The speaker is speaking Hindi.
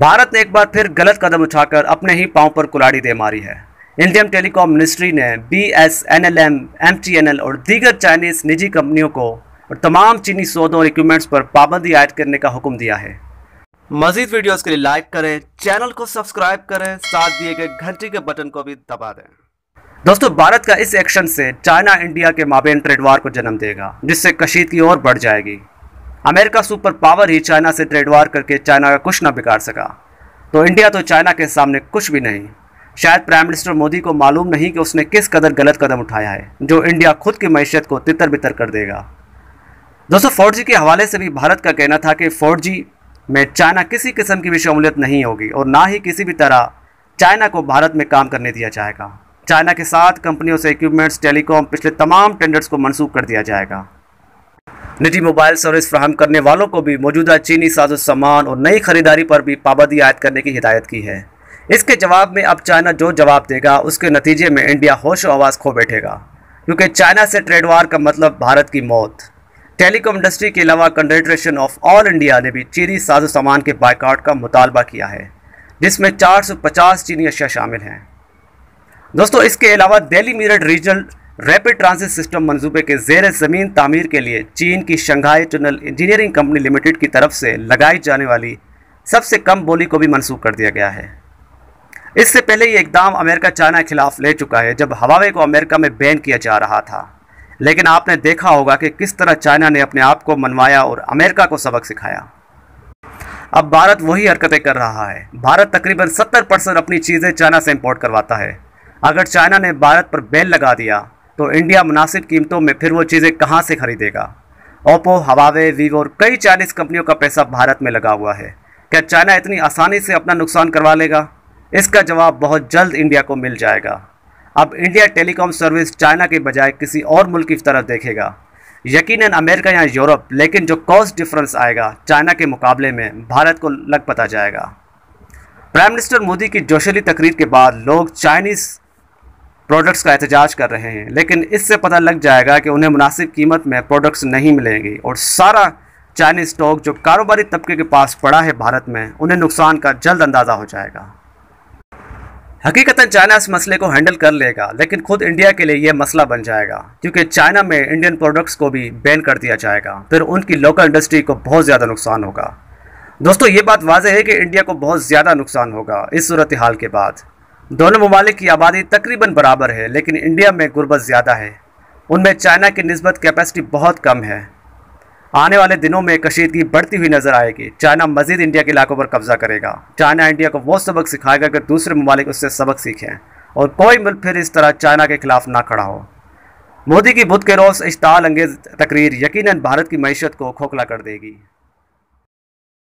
भारत ने एक बार फिर गलत कदम उठाकर अपने ही पांव पर कुलाड़ी दे मारी है इंडियन टेलीकॉम मिनिस्ट्री ने B S N L M M T N L और दीगर चाइनीज निजी कंपनियों को और तमाम चीनी सौदों और इक्विपमेंट्स पर पाबंदी आयद करने का हुक्म दिया है मजीद वीडियोस के लिए लाइक करें चैनल को सब्सक्राइब करें साथ दिए गए घंटी के बटन को भी दबा दें दोस्तों भारत का इस एक्शन से चाइना इंडिया के माबेन ट्रेड वार को जन्म देगा जिससे कशीदगी और बढ़ जाएगी अमेरिका सुपर पावर ही चाइना से ट्रेड वार करके चाइना का कुछ ना बिगाड़ सका तो इंडिया तो चाइना के सामने कुछ भी नहीं शायद प्राइम मिनिस्टर मोदी को मालूम नहीं कि उसने किस कदर गलत कदम उठाया है जो इंडिया खुद की मैशियत को तितर बितर कर देगा दोस्तों फोर के हवाले से भी भारत का कहना था कि फोर में चाइना किसी किस्म की भी शमूलियत नहीं होगी और ना ही किसी भी तरह चाइना को भारत में काम करने दिया जाएगा चाइना के साथ कंपनियों से इक्विपमेंट्स टेलीकॉम पिछले तमाम टेंडर्स को मनसूख कर दिया जाएगा निजी मोबाइल सर्विस फ्राहम करने वालों को भी मौजूदा चीनी साजो सामान और नई खरीदारी पर भी पाबंदी आयद करने की हिदायत की है इसके जवाब में अब चाइना जो जवाब देगा उसके नतीजे में इंडिया होश आवाज़ खो बैठेगा क्योंकि चाइना से ट्रेड वार का मतलब भारत की मौत टेलीकॉम इंडस्ट्री के अलावा कंडेट्रेशन ऑफ ऑल इंडिया ने भी चीनी साजो सामान के बायकाट का मुतालबा किया है जिसमें 450 चीनी अशिया शामिल हैं दोस्तों इसके अलावा Delhi Meerut regional rapid transit system मंसूबे के जेर ज़मीन तमीर के लिए चीन की Shanghai tunnel engineering company limited की तरफ से लगाई जाने वाली सबसे कम बोली को भी मंसूख कर दिया गया है इससे पहले ये इकदाम अमेरिका चाइना के खिलाफ ले चुका है जब हवावे को अमेरिका में बैन किया जा रहा था लेकिन आपने देखा होगा कि किस तरह चाइना ने अपने आप को मनवाया और अमेरिका को सबक सिखाया अब भारत वही हरकतें कर रहा है भारत तकरीबन 70 परसेंट अपनी चीज़ें चाइना से इंपोर्ट करवाता है अगर चाइना ने भारत पर बैन लगा दिया तो इंडिया मुनासिब कीमतों में फिर वो चीज़ें कहाँ से खरीदेगा ओप्पो हवावे वीवो और कई चाइनीज़ कंपनियों का पैसा भारत में लगा हुआ है क्या चाइना इतनी आसानी से अपना नुकसान करवा लेगा इसका जवाब बहुत जल्द इंडिया को मिल जाएगा अब इंडिया टेलीकॉम सर्विस चाइना के बजाय किसी और मुल्क की तरफ देखेगा यकीनन अमेरिका या यूरोप लेकिन जो कॉस्ट डिफरेंस आएगा चाइना के मुकाबले में भारत को लग पता जाएगा प्राइम मिनिस्टर मोदी की जोशली तकरीर के बाद लोग चाइनीज़ प्रोडक्ट्स का एहतजाज कर रहे हैं लेकिन इससे पता लग जाएगा कि उन्हें मुनासिब कीमत में प्रोडक्ट्स नहीं मिलेंगी और सारा चाइनीज़ स्टॉक जो कारोबारी तबके के पास पड़ा है भारत में उन्हें नुकसान का जल्द अंदाज़ा हो जाएगा हकीकता चाइना इस मसले को हैंडल कर लेगा लेकिन खुद इंडिया के लिए यह मसला बन जाएगा क्योंकि चाइना में इंडियन प्रोडक्ट्स को भी बैन कर दिया जाएगा फिर उनकी लोकल इंडस्ट्री को बहुत ज़्यादा नुकसान होगा दोस्तों ये बात वाजह है कि इंडिया को बहुत ज़्यादा नुकसान होगा इस सूरत हाल के बाद दोनों ममालिक की आबादी तकरीबन बराबर है लेकिन इंडिया में गुर्बत ज़्यादा है उनमें चाइना की नस्बत कैपेसिटी बहुत कम है आने वाले दिनों में कशीदगी बढ़ती हुई नजर आएगी चाइना मजीद इंडिया के इलाकों पर कब्जा करेगा चाइना इंडिया को वो सबक सिखाएगा कि दूसरे ममालिक उससे सबक सीखें और कोई मुल्क फिर इस तरह चाइना के खिलाफ ना खड़ा हो मोदी की बुध के रोज इश्ताल अंगेज तकरीर यकीनन भारत की मीशत को खोखला कर देगी